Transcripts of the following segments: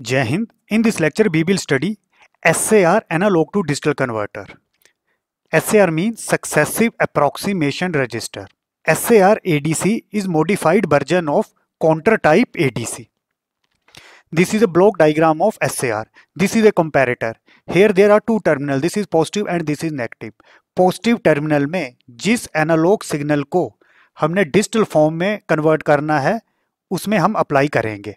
जय हिंद in this lecture we will study S A R analog to digital converter S A R mean successive approximation register S A R A D C is modified version of counter type A D C this is a block diagram of S A R this is a comparator here there are two terminal this is positive and this is negative positive terminal में जिस analogue signal को हमने digital form में convert करना है उसमें हम apply करेंगे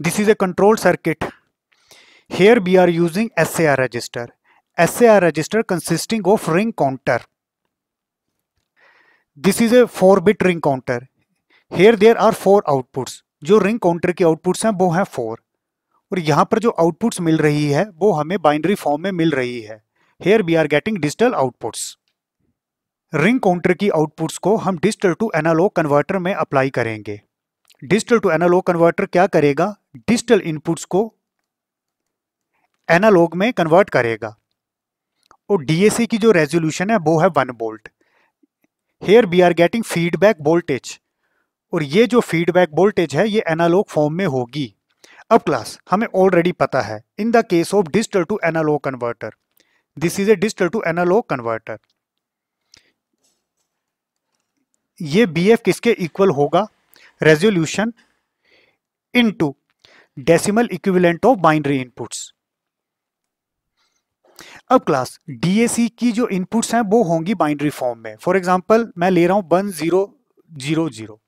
this here we are using S A R register S A R register consisting of ring counter this is a four bit ring counter here there are four outputs जो ring counter के outputs हैं वो हैं four और यहाँ पर जो outputs मिल रही है वो हमें बाइंड्री फॉर्म में मिल रही है here we are getting digital outputs ring counter की आउटपुट्स को हम डिजिटल टू एनालॉग कन्वर्टर में अप्लाई करेंगे डिजिटल टू एनालॉग कन्वर्टर क्या करेगा डिजिटल इनपुट्स को एनालॉग में कन्वर्ट करेगा और डीएसी की जो रेजोल्यूशन है वो है one volt here we are getting feedback voltage और ये जो फीडबैक वोल्टेज है ये एनालॉग फॉर्म में होगी अब क्लास हमें ऑलरेडी पता है in the case of digital to analogue converter this is a digital to analogue converter ये बी किसके इक्वल होगा resolution into decimal equivalent of binary inputs अब क्लास डीएसी की जो इनपुट्स हैं वो होंगी बाइनरी फॉर्म में फॉर एग्जांपल मैं ले रहा हूं वन जीरो जीरो जीरो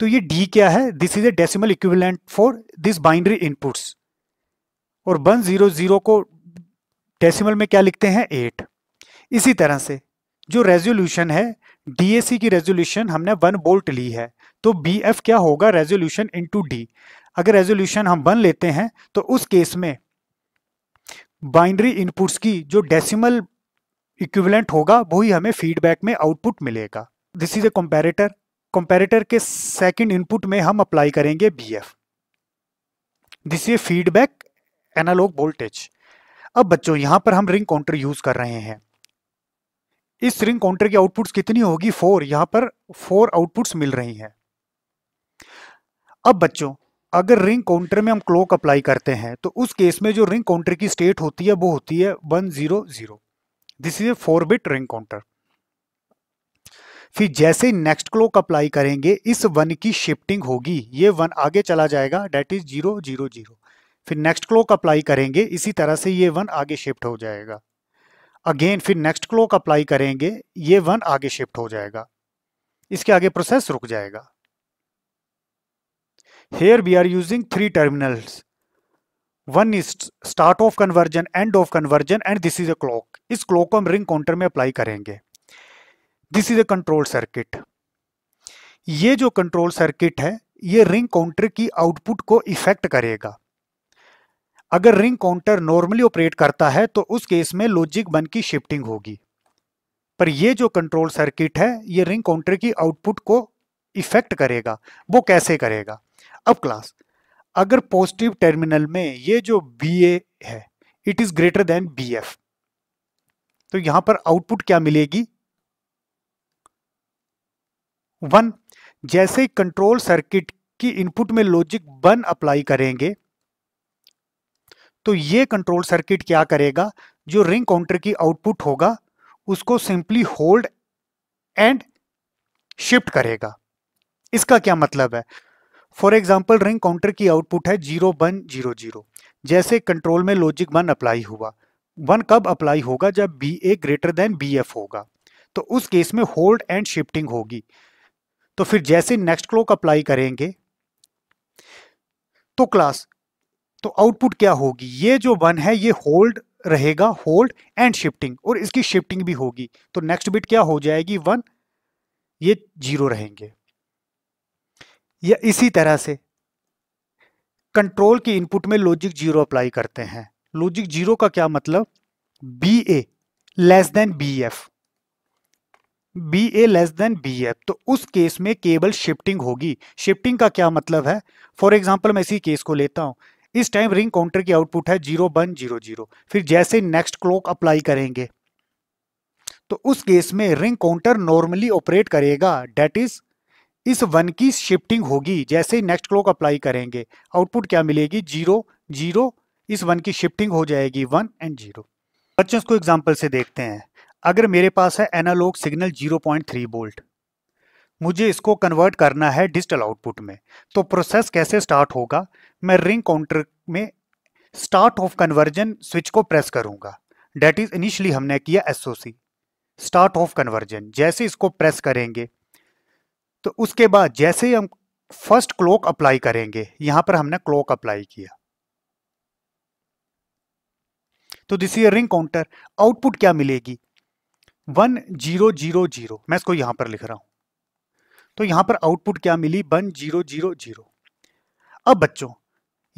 तो ये डी क्या है this is a decimal equivalent for this binary inputs और वन जीरो जीरो को डेसिमल में क्या लिखते हैं एट इसी तरह से जो रेजोल्यूशन है डीएसी की रेजोल्यूशन हमने वन बोल्ट ली है तो बी एफ क्या होगा रेजोल्यूशन इन टू डी अगर रेजोल्यूशन हम बन लेते हैं तो उस केस में बाइंड्री इनपुट्स की जो डेसिमल इक्विवेलेंट होगा वही हमें फीडबैक में आउटपुट मिलेगा this is a comparator comparator के सेकंड इनपुट में हम अप्लाई करेंगे B F this is feedback analogue voltage अब बच्चों यहां पर हम रिंग काउंटर यूज कर रहे हैं इस रिंग काउंटर की आउटपुट्स कितनी होगी फोर यहाँ पर फोर आउटपुट्स मिल रही हैं अब बच्चों अगर रिंग काउंटर में हम क्लॉक अप्लाई करते हैं तो उस केस में जो रिंग काउंटर की स्टेट होती है वो होती है one zero zero this is a four bit ring counter फिर जैसे ही नेक्स्ट क्लॉक अप्लाई करेंगे इस वन की शिफ्टिंग होगी ये वन आगे चला जाएगा that is zero zero zero फिर नेक्स्ट क्लॉक अप्लाई करेंगे इसी तरह से ये वन आगे शिफ्ट हो जाएगा अगेन फिर नेक्स्ट क्लॉक अप्लाई करेंगे ये वन आगे शिफ्ट हो जाएगा इसके आगे प्रोसेस रुक जाएगा here we are using three terminals one is start of conversion end of conversion and this is a clock इस क्लॉक को हम रिंग काउंटर में अप्लाई करेंगे is a control circuit circuit jo control circuit hai है ring ring counter की output को effect करेगा अगर रिंग काउंटर नॉर्मली ऑपरेट करता है तो उस केस में लॉजिक वन की शिफ्टिंग होगी पर ये जो कंट्रोल सर्किट है ये रिंग काउंटर की आउटपुट को इफेक्ट करेगा वो कैसे करेगा अब क्लास अगर पॉजिटिव टर्मिनल में ये जो बी ए है it is greater than B F तो यहां पर आउटपुट क्या मिलेगी वन जैसे ही कंट्रोल सर्किट की इनपुट में लॉजिक वन अप्लाई करेंगे तो ये कंट्रोल सर्किट क्या करेगा जो रिंग काउंटर की आउटपुट होगा उसको सिंपली होल्ड एंड शिफ्ट करेगा इसका क्या मतलब है फॉर एग्जाम्पल रिंग काउंटर की आउटपुट है जीरो वन जीरो जीरो जैसे कंट्रोल में लॉजिक वन अप्लाई हुआ वन कब अप्लाई होगा जब B A greater than B F होगा तो उस केस में होल्ड एंड शिफ्टिंग होगी तो फिर जैसे नेक्स्ट क्लॉक अप्लाई करेंगे तो क्लास तो आउटपुट क्या होगी ये जो वन है ये होल्ड रहेगा होल्ड एंड शिफ्टिंग और इसकी शिफ्टिंग भी होगी तो नेक्स्ट बिट क्या हो जाएगी वन ये जीरो रहेंगे या इसी तरह से कंट्रोल की इनपुट में लॉजिक जीरो अप्लाई करते हैं लॉजिक जीरो का क्या मतलब B A less than B F B A less than B F तो उस केस में केबल शिफ्टिंग होगी शिफ्टिंग का क्या मतलब है फॉर एग्जाम्पल मैं इसी केस को लेता हूं इस टाइम रिंग काउंटर की आउटपुट है जीरो वन जीरो जीरो फिर जैसे नेक्स्ट क्लॉक अप्लाई करेंगे तो उस केस में रिंग काउंटर नॉर्मली ऑपरेट करेगा डेट इज इस वन की शिफ्टिंग होगी जैसे ही नेक्स्ट क्लॉक अप्लाई करेंगे आउटपुट क्या मिलेगी जीरो जीरो इस वन की शिफ्टिंग हो जाएगी वन एंड जीरो बच्चों इसको एग्जाम्पल से देखते हैं अगर मेरे पास है analogue signal zero point three volt मुझे इसको कन्वर्ट करना है डिजिटल आउटपुट में तो प्रोसेस कैसे स्टार्ट होगा मैं रिंग काउंटर में स्टार्ट ऑफ कन्वर्जन स्विच को प्रेस करूंगा डेट इज़ इनिशियली हमने किया एसओसी स्टार्ट ऑफ कन्वर्जन जैसे इसको प्रेस करेंगे तो उसके बाद जैसे ही हम फर्स्ट क्लॉक अप्लाई करेंगे यहां पर हमने क्लॉक अप्लाई किया तो this is ring counter output क्या मिलेगी वन जीरो जीरो जीरो मैं इसको यहां पर लिख रहा हूं तो यहां पर आउटपुट क्या मिली वन जीरो जीरो जीरो अब बच्चों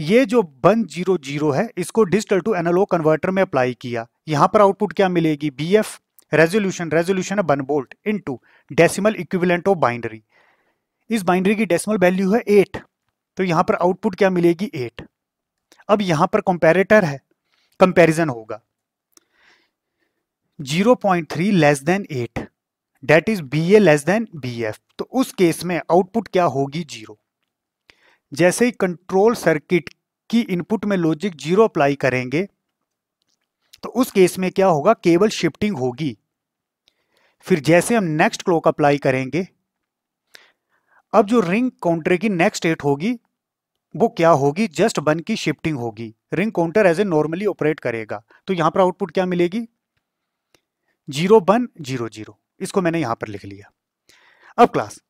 ये जो वन जीरो जीरो है इसको डिजिटल टू एनालॉग कन्वर्टर में अप्लाई किया यहां पर आउटपुट क्या मिलेगी बी एफ रेजोल्यूशन रेजोल्यूशन है one volt into decimal equivalent of binary इस बाइंडरी की डेसिमल वैल्यू है एट तो यहाँ पर आउटपुट क्या मिलेगी एट अब यहाँ पर कंपेरेटर है कंपेरिजन होगा three less than eight that is B A less than B F तो उस केस में आउटपुट क्या होगी जीरो जैसे ही कंट्रोल सर्किट की इनपुट में लॉजिक जीरो अप्लाई करेंगे तो उस केस में क्या होगा केवल शिफ्टिंग होगी फिर जैसे हम नेक्स्ट क्लॉक अप्लाई करेंगे अब जो रिंग काउंटर की नेक्स्ट डेट होगी वो क्या होगी जस्ट वन की शिफ्टिंग होगी ring counter as a normally operate करेगा तो यहां पर आउटपुट क्या मिलेगी जीरो वन जीरो जीरो इसको मैंने यहां पर लिख लिया अब क्लास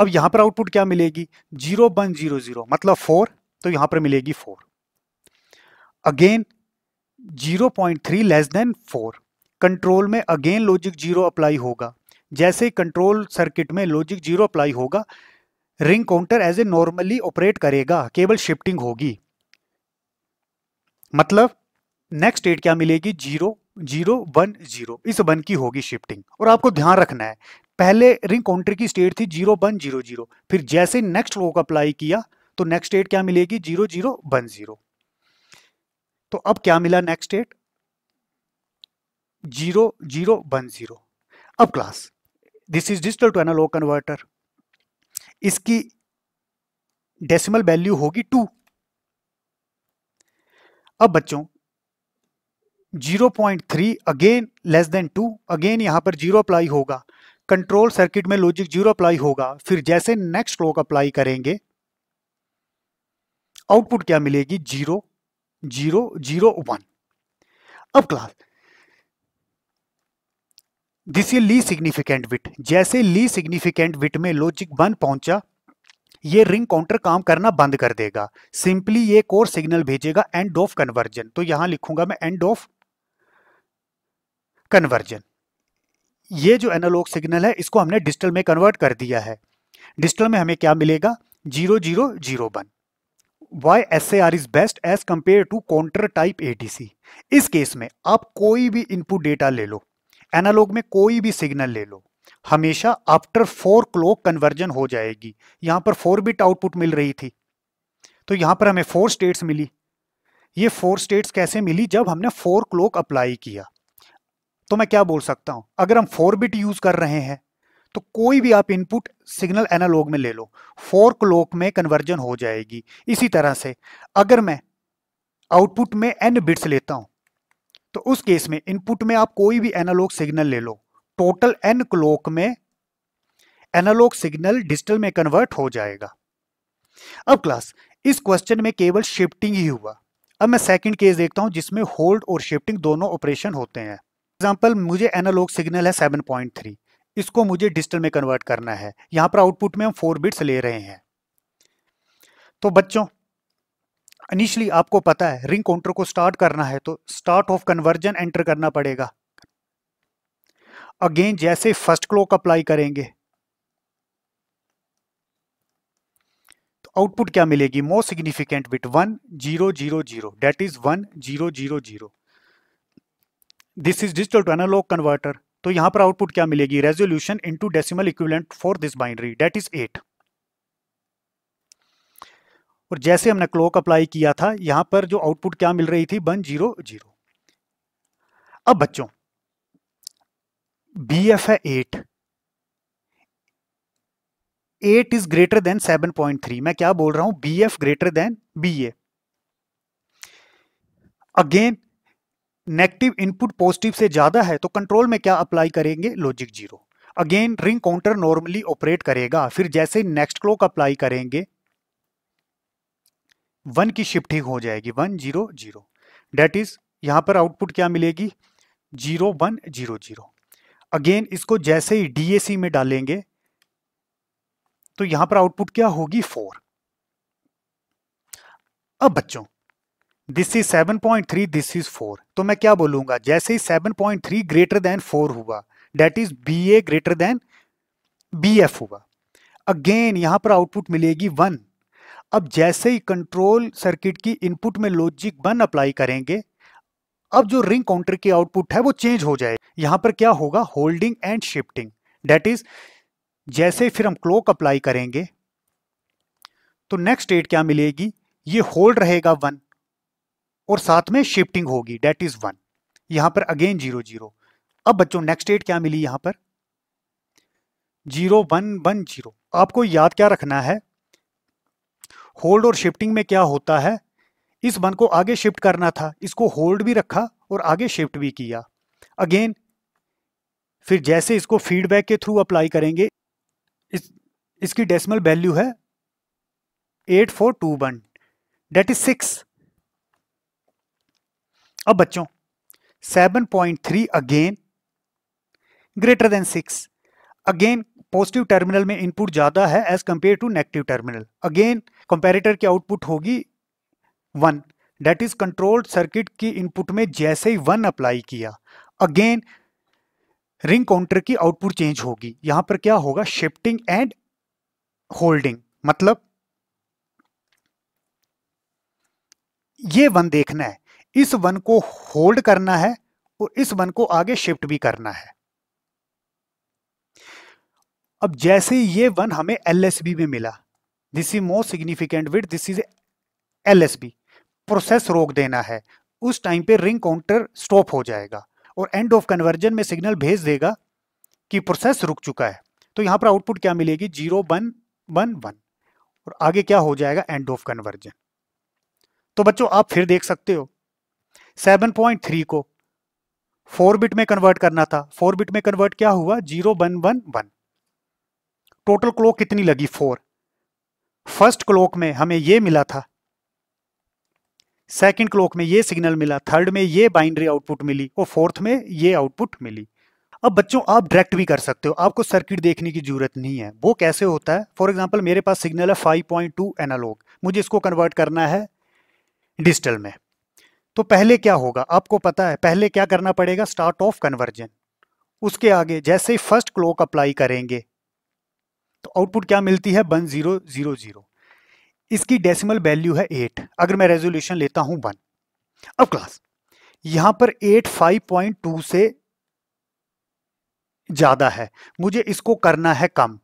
अब यहां पर आउटपुट क्या मिलेगी जीरो वन जीरो जीरो मतलब फोर तो यहां पर मिलेगी four again zero point three less than four control में अगेन लॉजिक जीरो अप्लाई होगा जैसे कंट्रोल सर्किट में लॉजिक जीरो अप्लाई होगा ring counter as a normally operate करेगा केवल शिफ्टिंग होगी मतलब नेक्स्ट स्टेट क्या मिलेगी जीरो जीरो वन जीरो इस वन की होगी शिफ्टिंग और आपको ध्यान रखना है पहले रिंग काउंटर की स्टेट थी जीरो वन जीरो जीरो फिर जैसे नेक्स्ट लोग अप्लाई किया तो नेक्स्ट डेट क्या मिलेगी जीरो जीरो वन जीरो तो अब क्या मिला next state zero zero one zero अब class this is digital to analogue converter इसकी डेसिमल वैल्यू होगी टू अब बच्चों 0.3 again less than two again यहां पर जीरो अप्लाई होगा कंट्रोल सर्किट में लॉजिक जीरो अप्लाई होगा फिर जैसे नेक्स्ट क्लॉक अप्लाई करेंगे आउटपुट क्या मिलेगी जीरो जीरो जीरो वन अब क्लास दिस इज ली सिग्निफिकेंट विट जैसे ली सिग्निफिकेंट विट में लॉजिक वन पहुंचा ये रिंग काउंटर काम करना बंद कर देगा सिंपली ये कोर सिग्नल भेजेगा एंड ऑफ कन्वर्जन तो यहां लिखूंगा मैं एंड ऑफ कन्वर्जन ये जो एनालॉग सिग्नल है इसको हमने डिजिटल में कन्वर्ट कर दिया है डिजिटल में हमें क्या मिलेगा zero zero zero one why S A R is best as compare to counter type a इस केस में आप कोई भी इनपुट डेटा ले लो एनालॉग में कोई भी सिग्नल ले लो हमेशा आफ्टर फोर क्लॉक कन्वर्जन हो जाएगी यहां पर फोर बिट आउटपुट मिल रही थी तो यहां पर हमें फोर स्टेट्स मिली ये फोर स्टेट्स कैसे मिली जब हमने फोर क्लॉक अप्लाई किया तो मैं क्या बोल सकता हूं अगर हम फोर बिट यूज़ कर रहे हैं तो कोई भी आप इनपुट सिग्नल एनालॉग में ले लो फोर क्लॉक में कन्वर्जन हो जाएगी इसी तरह से अगर मैं आउटपुट में एन बिट्स लेता हूं तो उस केस में इनपुट में आप कोई भी एनालॉग सिग्नल ले लो टोटल एन क्लॉक में एनालॉग सिग्नल डिजिटल में कन्वर्ट हो जाएगा अब क्लास इस क्वेश्चन में केवल शिफ्टिंग ही हुआ अब मैं सेकंड केस देखता हूं जिसमें होल्ड और शिफ्टिंग दोनों ऑपरेशन होते हैं एग्जांपल मुझे एनालॉग सिग्नल है थ्री इसको मुझे डिजिटल में कन्वर्ट करना है यहाँ पर आउटपुट में हम फोर बिट्स ले रहे हैं तो बच्चों इनिशियली आपको पता है रिंग काउंटर को स्टार्ट करना है तो स्टार्ट ऑफ कन्वर्जन एंटर करना पड़ेगा अगेन जैसे फर्स्ट क्लॉक अप्लाई करेंगे तो आउटपुट क्या मिलेगी most significant bit one zero zero zero that is one zero zero zero this is digital to analogue converter तो यहां पर आउटपुट क्या मिलेगी resolution into decimal equivalent for this binary that is eight और जैसे हमने क्लॉक अप्लाई किया था यहां पर जो आउटपुट क्या मिल रही थी वन जीरो जीरो अब बच्चों बी एफ है eight eight is greater than seven point three मैं क्या बोल रहा हूं B F greater than B A again negative input positive से ज्यादा है तो कंट्रोल में क्या अप्लाई करेंगे logic zero again ring counter normally operate करेगा फिर जैसे नेक्स्ट क्लॉक अप्लाई करेंगे वन की शिफ्टिंग हो जाएगी one zero zero that is यहाँ पर आउटपुट क्या मिलेगी zero one zero zero again इसको जैसे ही डीएसी में डालेंगे तो यहां पर आउटपुट क्या होगी फोर अब बच्चों this is seven point three this is four तो मैं क्या बोलूंगा जैसे ही seven point three greater than four हुआ that is B A greater than B F हुआ अगेन यहां पर आउटपुट मिलेगी वन अब जैसे ही कंट्रोल सर्किट की इनपुट में लॉजिक वन अप्लाई करेंगे अब जो रिंग काउंटर की आउटपुट है वो चेंज हो जाए यहां पर क्या होगा holding and shifting that is जैसे फिर हम क्लॉक अप्लाई करेंगे तो नेक्स्ट डेट क्या मिलेगी ये होल्ड रहेगा वन और साथ में शिफ्टिंग होगी डेट इज वन यहां पर अगेन जीरो जीरो अब बच्चों नेक्स्ट डेट क्या मिली यहां पर जीरो वन वन जीरो आपको याद क्या रखना है होल्ड और शिफ्टिंग में क्या होता है इस वन को आगे शिफ्ट करना था इसको होल्ड भी रखा और आगे शिफ्ट भी किया अगेन फिर जैसे इसको फीडबैक के थ्रू अप्लाई करेंगे इस इसकी डेसिमल वैल्यू है eight four two one that is six अब बच्चों seven point three again greater than six again positive terminal में इनपुट ज़्यादा है as compare to negative terminal again comparator की आउटपुट होगी one that is controlled circuit की input में जैसे ही वन अप्लाई किया अगेन रिंग काउंटर की आउटपुट चेंज होगी यहां पर क्या होगा शिफ्टिंग एंड होल्डिंग मतलब ये वन देखना है इस वन को होल्ड करना है और इस वन को आगे शिफ्ट भी करना है अब जैसे ये वन हमें एल में मिला this is most significant bit this is L process रोक देना है उस टाइम पे रिंग काउंटर स्टॉप हो जाएगा और एंड ऑफ कन्वर्जन में सिग्नल भेज देगा कि प्रोसेस रुक चुका है तो यहां पर आउटपुट क्या मिलेगी जीरो वन वन वन और आगे क्या हो जाएगा एंड ऑफ कन्वर्जन तो बच्चों आप फिर देख सकते हो 7.3 को 4 बिट में कन्वर्ट करना था 4 बिट में कन्वर्ट क्या हुआ zero one one one total clock कितनी लगी फोर फर्स्ट क्लॉक में हमें ये मिला था सेकंड क्लॉक में ये सिग्नल मिला थर्ड में ये बाइंड्री आउटपुट मिली और फोर्थ में ये आउटपुट मिली अब बच्चों आप डायरेक्ट भी कर सकते हो आपको सर्किट देखने की जरूरत नहीं है वो कैसे होता है फॉर एग्जाम्पल मेरे पास सिग्नल है टू एनालॉग मुझे इसको कन्वर्ट करना है डिजिटल में तो पहले क्या होगा आपको पता है पहले क्या करना पड़ेगा स्टार्ट ऑफ कन्वर्जन उसके आगे जैसे ही फर्स्ट क्लॉक अप्लाई करेंगे तो आउटपुट क्या मिलती है वन जीरो जीरो जीरो इसकी डेसिमल वैल्यू है एट अगर मैं रेजोल्यूशन लेता हूं वन अब क्लास यहां पर एट फाइव पॉइंट टू से ज़्यादा है मुझे इसको करना है कम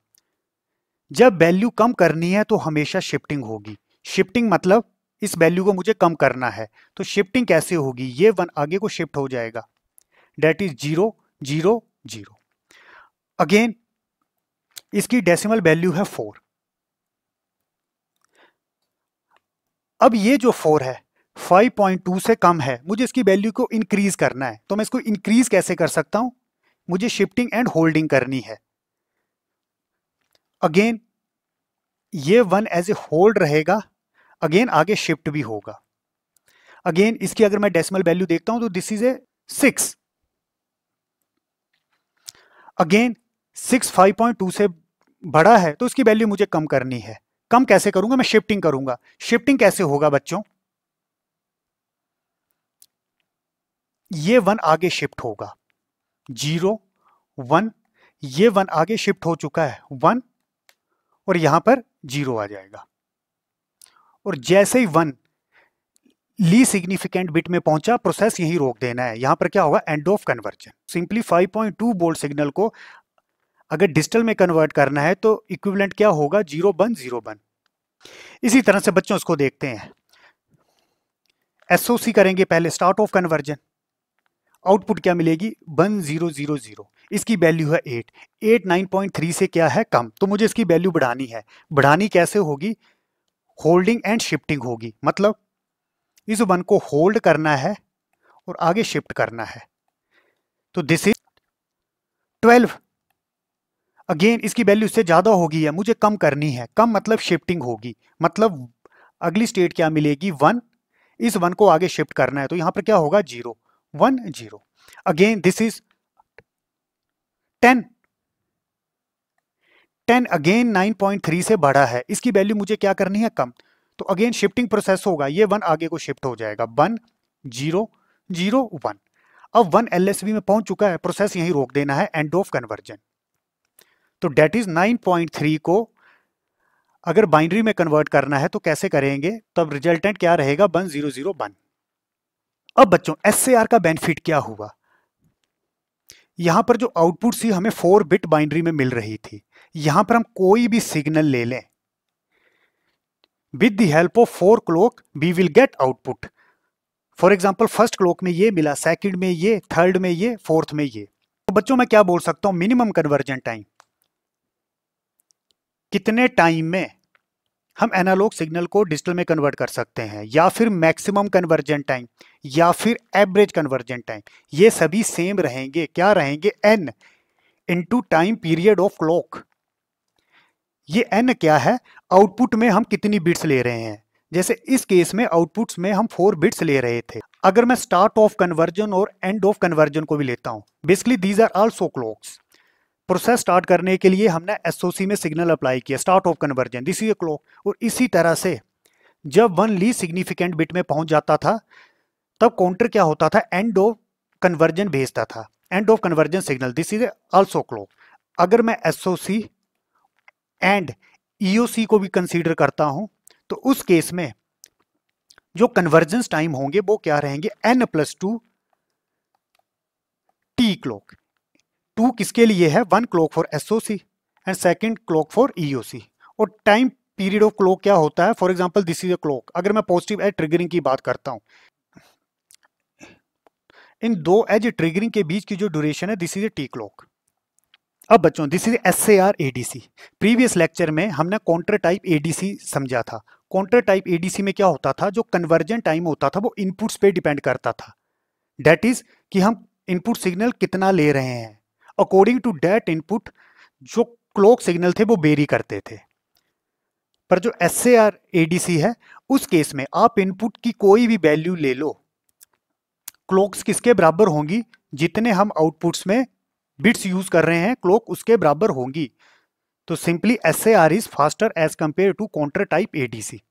जब वैल्यू कम करनी है तो हमेशा शिफ्टिंग होगी शिफ्टिंग मतलब इस वैल्यू को मुझे कम करना है तो शिफ्टिंग कैसे होगी ये वन आगे को शिफ्ट हो जाएगा that is zero zero zero again इसकी डेसिमल वैल्यू है फोर अब ये जो फोर है 5.2 से कम है मुझे इसकी वैल्यू को इंक्रीज करना है तो मैं इसको इंक्रीज कैसे कर सकता हूं मुझे शिफ्टिंग एंड होल्डिंग करनी है अगेन ये वन एज ए होल्ड रहेगा अगेन आगे शिफ्ट भी होगा अगेन इसकी अगर मैं डेसिमल वैल्यू देखता हूं तो this is a six again six five point two से बड़ा है तो उसकी वैल्यू मुझे कम करनी है कम कैसे करूंगा मैं शिफ्टिंग करूंगा शिफ्टिंग कैसे होगा बच्चों ये वन आगे शिफ्ट होगा जीरो वन ये वन आगे शिफ्ट हो चुका है वन और यहां पर जीरो आ जाएगा और जैसे ही वन ली सिग्निफिकेंट बिट में पहुंचा प्रोसेस यही रोक देना है यहां पर क्या होगा end of conversion simply 5.2 point signal को अगर डिजिटल में कन्वर्ट करना है तो इक्विवेलेंट क्या होगा जीरो वन जीरो वन इसी तरह से बच्चों इसको देखते हैं एसओसी करेंगे पहले स्टार्ट ऑफ कन्वर्जन आउटपुट क्या मिलेगी वन जीरो जीरो जीरो इसकी वैल्यू है eight eight nine point three से क्या है कम तो मुझे इसकी वैल्यू बढ़ानी है बढ़ानी कैसे होगी होल्डिंग एंड शिफ्टिंग होगी मतलब इस वन को होल्ड करना है और आगे शिफ्ट करना है तो दिस इज ट्वेल्व अगेन इसकी वैल्यू इससे ज़्यादा होगी या मुझे कम करनी है कम मतलब शिफ्टिंग होगी मतलब अगली स्टेट क्या मिलेगी वन इस वन को आगे शिफ्ट करना है तो यहाँ पर क्या होगा zero one zero again this is ten ten again nine point three से बड़ा है इसकी वैल्यू मुझे क्या करनी है कम तो अगेन शिफ्टिंग प्रोसेस होगा ये वन आगे को शिफ्ट हो जाएगा वन जीरो जीरो वन अब वन एल में पहुंच चुका है प्रोसेस यहीं रोक देना है एंड ऑफ कन्वर्जन तो डेट इज़ 9.3 को अगर बाइनरी में कन्वर्ट करना है तो कैसे करेंगे तब रिजल्टेंट क्या रहेगा वन जीरो जीरो वन अब बच्चों एस का बेनिफिट क्या हुआ यहां पर जो आउटपुट सी हमें फोर बिट बाइनरी में मिल रही थी यहां पर हम कोई भी सिग्नल ले लें with the help of four clock we will get output for example first clock में ये मिला सेकेंड में ये थर्ड में ये फोर्थ में ये तो बच्चों मैं क्या बोल सकता हूं मिनिमम कन्वर्जन टाइम कितने टाइम में हम एनालॉग सिग्नल को डिजिटल में कन्वर्ट कर सकते हैं या फिर मैक्सिमम कन्वर्जन टाइम या फिर एवरेज कन्वर्जन टाइम ये सभी सेम रहेंगे क्या रहेंगे n into time period of clock ये एन क्या है आउटपुट में हम कितनी बिट्स ले रहे हैं जैसे इस केस में आउटपुट्स में हम फोर बिट्स ले रहे थे अगर मैं स्टार्ट ऑफ कन्वर्जन और एंड ऑफ कन्वर्जन को भी लेता हूँ basically these are also clocks process start करने के लिए हमने एसओसी में सिग्नल अप्लाई किया start of conversion this is clock और इसी तरह से जब वन ली सिग्निफिकेंट बिट में पहुंच जाता था तब काउंटर क्या होता था एंड ऑफ कन्वर्जन भेजता था end of conversion signal this is also clock अगर मैं एस एंड ई को भी कंसीडर करता हूँ तो उस केस में जो कन्वर्जेंस टाइम होंगे वो क्या रहेंगे n plus two T clock two किसके लिए है one clock for S and second clock for E और टाइम पीरियड ऑफ क्लॉक क्या होता है for example this is a clock अगर मैं पॉजिटिव एज ट्रिगरिंग की बात करता हूँ इन दो एज ट्रिगरिंग के बीच की जो ड्यूरेशन है this is a T clock अब बच्चों this is S A R A D C previous lecture में हमने counter type A D C समझा था counter type A D C में क्या होता था जो कन्वर्जन टाइम होता था वो इनपुट्स पे डिपेंड करता था डेट इज कि हम इनपुट सिग्नल कितना ले रहे हैं अकॉर्डिंग टू डैट इनपुट जो क्लॉक सिग्नल थे वो बेरी करते थे पर जो S A R A D C है उस केस में आप इनपुट की कोई भी वैल्यू ले लो क्लॉक्स किसके बराबर होंगी जितने हम आउटपुट्स में बिट्स यूज कर रहे हैं क्लॉक उसके बराबर होंगी तो simply S A R is faster as compare to counter type A D C